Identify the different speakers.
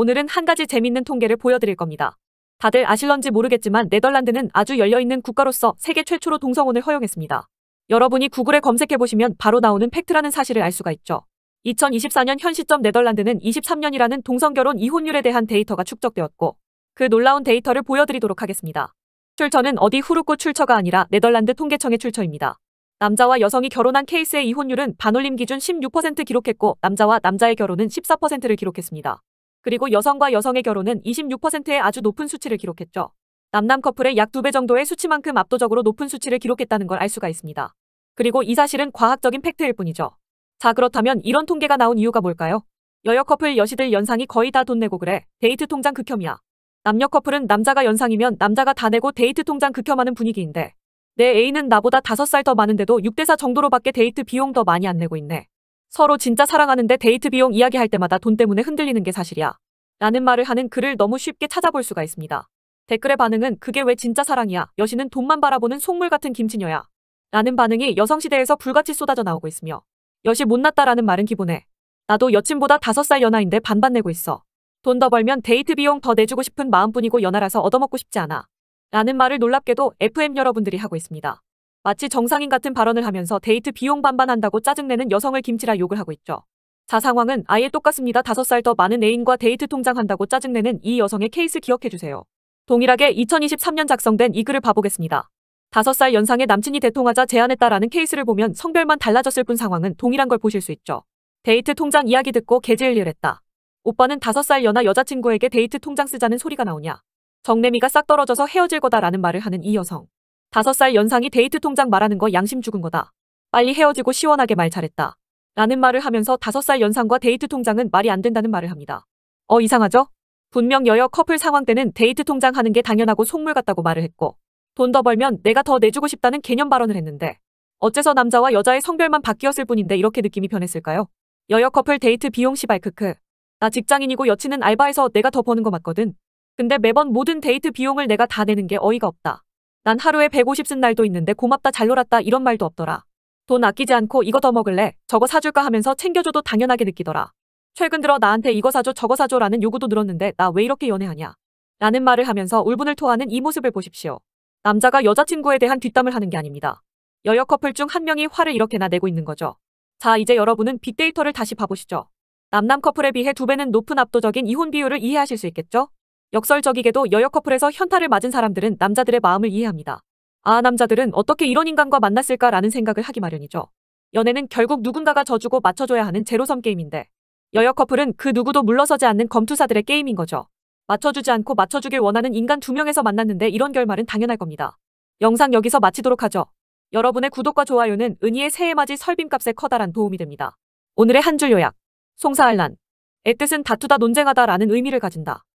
Speaker 1: 오늘은 한 가지 재밌는 통계를 보여드릴 겁니다. 다들 아실런지 모르겠지만 네덜란드는 아주 열려있는 국가로서 세계 최초로 동성혼을 허용했습니다. 여러분이 구글에 검색해보시면 바로 나오는 팩트라는 사실을 알 수가 있죠. 2024년 현 시점 네덜란드는 23년이라는 동성결혼 이혼율에 대한 데이터가 축적되었고 그 놀라운 데이터를 보여드리도록 하겠습니다. 출처는 어디 후루코 출처가 아니라 네덜란드 통계청의 출처입니다. 남자와 여성이 결혼한 케이스의 이혼율은 반올림 기준 16% 기록했고 남자와 남자의 결혼은 14%를 기록했습니다. 그리고 여성과 여성의 결혼은 26%의 아주 높은 수치를 기록했죠. 남남 커플의 약 두 배 정도의 수치만큼 압도적으로 높은 수치를 기록했다는 걸 알 수가 있습니다. 그리고 이 사실은 과학적인 팩트일 뿐이죠. 자 그렇다면 이런 통계가 나온 이유가 뭘까요? 여여 커플 여시들 연상이 거의 다 돈 내고 그래. 데이트 통장 극혐이야. 남녀 커플은 남자가 연상이면 남자가 다 내고 데이트 통장 극혐하는 분위기인데 내 애인은 나보다 5살 더 많은데도 6대4 정도로밖에 데이트 비용 더 많이 안 내고 있네. 서로 진짜 사랑하는데 데이트 비용 이야기할 때마다 돈 때문에 흔들리는 게 사실이야. 라는 말을 하는 글을 너무 쉽게 찾아볼 수가 있습니다. 댓글의 반응은 그게 왜 진짜 사랑이야. 여신은 돈만 바라보는 속물 같은 김치녀야. 라는 반응이 여성시대에서 불같이 쏟아져 나오고 있으며 여시 못났다라는 말은 기본에 나도 여친보다 5살 연하인데 반반 내고 있어. 돈 더 벌면 데이트 비용 더 내주고 싶은 마음뿐이고 연하라서 얻어먹고 싶지 않아. 라는 말을 놀랍게도 FM 여러분들이 하고 있습니다. 마치 정상인 같은 발언을 하면서 데이트 비용 반반한다고 짜증내는 여성을 김치라 욕을 하고 있죠. 자 상황은 아예 똑같습니다. 5살 더 많은 애인과 데이트 통장한다고 짜증내는 이 여성의 케이스 기억해주세요. 동일하게 2023년 작성된 이 글을 봐보겠습니다. 5살 연상의 남친이 대통하자 제안했다라는 케이스를 보면 성별만 달라졌을 뿐 상황은 동일한 걸 보실 수 있죠. 데이트 통장 이야기 듣고 개질일 했다. 오빠는 5살 연하 여자친구에게 데이트 통장 쓰자는 소리가 나오냐. 정내미가 싹 떨어져서 헤어질 거다라는 말을 하는 이 여성. 다섯 살 연상이 데이트 통장 말하는 거 양심 죽은 거다. 빨리 헤어지고 시원하게 말 잘했다. 라는 말을 하면서 다섯 살 연상과 데이트 통장은 말이 안 된다는 말을 합니다. 어 이상하죠? 분명 여여 커플 상황 때는 데이트 통장 하는 게 당연하고 속물 같다고 말을 했고 돈 더 벌면 내가 더 내주고 싶다는 개념 발언을 했는데 어째서 남자와 여자의 성별만 바뀌었을 뿐인데 이렇게 느낌이 변했을까요? 여여 커플 데이트 비용 시발 크크. 나 직장인이고 여친은 알바해서 내가 더 버는 거 맞거든. 근데 매번 모든 데이트 비용을 내가 다 내는 게 어이가 없다. 난 하루에 150 쓴 날도 있는데 고맙다 잘 놀았다 이런 말도 없더라. 돈 아끼지 않고 이거 더 먹을래 저거 사줄까 하면서 챙겨줘도 당연하게 느끼더라. 최근 들어 나한테 이거 사줘 저거 사줘라는 요구도 늘었는데 나 왜 이렇게 연애하냐. 라는 말을 하면서 울분을 토하는 이 모습을 보십시오. 남자가 여자친구에 대한 뒷담을 하는 게 아닙니다. 여여 커플 중 한 명이 화를 이렇게나 내고 있는 거죠. 자 이제 여러분은 빅데이터를 다시 봐보시죠. 남남 커플에 비해 두 배는 높은 압도적인 이혼 비율을 이해하실 수 있겠죠? 역설적이게도 여여 커플에서 현타를 맞은 사람들은 남자들의 마음을 이해합니다. 아, 남자들은 어떻게 이런 인간과 만났을까라는 생각을 하기 마련이죠. 연애는 결국 누군가가 져주고 맞춰줘야 하는 제로섬 게임인데 여여 커플은 그 누구도 물러서지 않는 검투사들의 게임인 거죠. 맞춰주지 않고 맞춰주길 원하는 인간 두 명에서 만났는데 이런 결말은 당연할 겁니다. 영상 여기서 마치도록 하죠. 여러분의 구독과 좋아요는 은희의 새해맞이 설빔값에 커다란 도움이 됩니다. 오늘의 한 줄 요약. 송사할란. 애뜻은 다투다 논쟁하다라는 의미를 가진다.